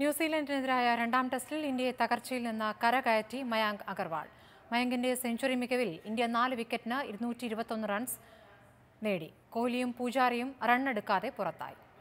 ന്യൂസിലൻഡിനെതിരായ രണ്ടാം ടെസ്റ്റിൽ ഇന്ത്യയെ തകർച്ചയിൽ നിന്ന് കരകയറ്റി മയാങ്ക് അഗർവാൾ മയങ്കിന്റെ സെഞ്ചുറി മികവിൽ ഇന്ത്യ നാല് വിക്കറ്റിന് ഇരുന്നൂറ്റി റൺസ് നേടി കോഹ്ലിയും പൂജാരിയും റണ്ണെടുക്കാതെ പുറത്തായി